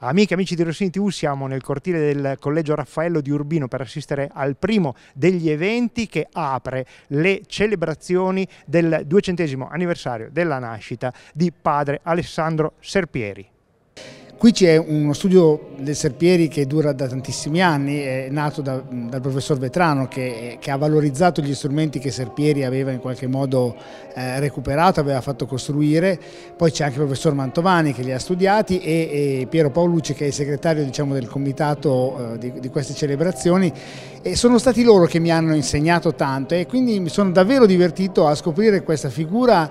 Amiche amici di Rossini TV, siamo nel cortile del Collegio Raffaello di Urbino per assistere al primo degli eventi che apre le celebrazioni del duecentesimo anniversario della nascita di padre Alessandro Serpieri. Qui c'è uno studio del Serpieri che dura da tantissimi anni, è nato da, dal professor Vetrano che, che, ha valorizzato gli strumenti che Serpieri aveva in qualche modo eh, recuperato, aveva fatto costruire, poi c'è anche il professor Mantovani che li ha studiati e, e Piero Paolucci che è il segretario diciamo, del comitato eh, di, di queste celebrazioni e sono stati loro che mi hanno insegnato tanto e quindi mi sono davvero divertito a scoprire questa figura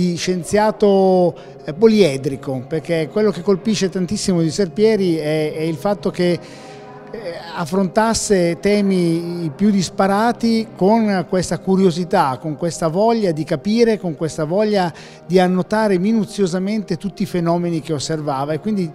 di scienziato eh, poliedrico, perché quello che colpisce tantissimo di Serpieri è, è il fatto che eh, affrontasse temi più disparati con questa curiosità, con questa voglia di capire, con questa voglia di annotare minuziosamente tutti i fenomeni che osservava e quindi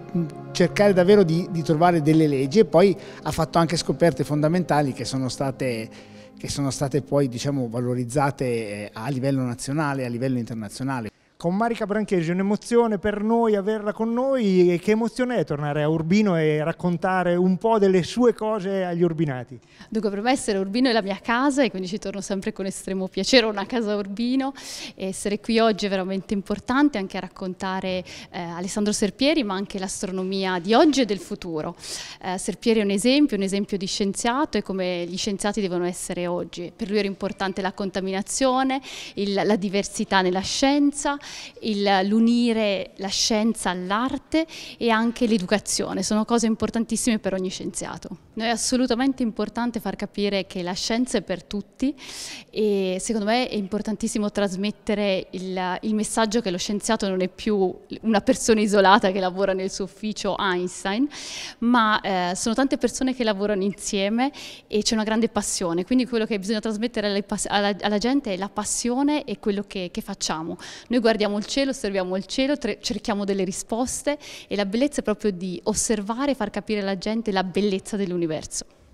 cercare davvero di, di trovare delle leggi e poi ha fatto anche scoperte fondamentali che sono state che sono state poi diciamo, valorizzate eh, a livello nazionale e a livello internazionale con Marica Brancheggi, un'emozione per noi averla con noi e che emozione è tornare a Urbino e raccontare un po' delle sue cose agli urbinati? Dunque per me essere Urbino è la mia casa e quindi ci torno sempre con estremo piacere, ho una casa Urbino e essere qui oggi è veramente importante anche a raccontare eh, Alessandro Serpieri ma anche l'astronomia di oggi e del futuro. Eh, Serpieri è un esempio, un esempio di scienziato e come gli scienziati devono essere oggi. Per lui era importante la contaminazione, il, la diversità nella scienza l'unire la scienza all'arte e anche l'educazione, sono cose importantissime per ogni scienziato. è assolutamente importante far capire che la scienza è per tutti e secondo me è importantissimo trasmettere il, il messaggio che lo scienziato non è più una persona isolata che lavora nel suo ufficio Einstein, ma eh, sono tante persone che lavorano insieme e c'è una grande passione, quindi quello che bisogna trasmettere alla, alla, gente è la passione e quello che, che facciamo. Noi guardiamo guardiamo il cielo, osserviamo il cielo, cerchiamo delle risposte e la bellezza è proprio di osservare e far capire alla gente la bellezza dell'universo.